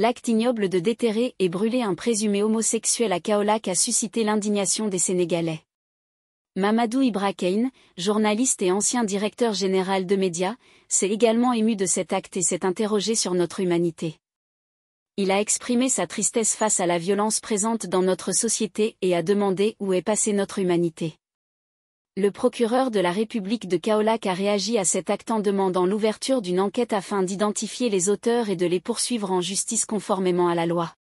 L'acte ignoble de déterrer et brûler un présumé homosexuel à Kaolac a suscité l'indignation des Sénégalais. Mamadou Ibrahim, journaliste et ancien directeur général de médias, s'est également ému de cet acte et s'est interrogé sur notre humanité. Il a exprimé sa tristesse face à la violence présente dans notre société et a demandé où est passée notre humanité le procureur de la République de Kaolac a réagi à cet acte en demandant l'ouverture d'une enquête afin d'identifier les auteurs et de les poursuivre en justice conformément à la loi.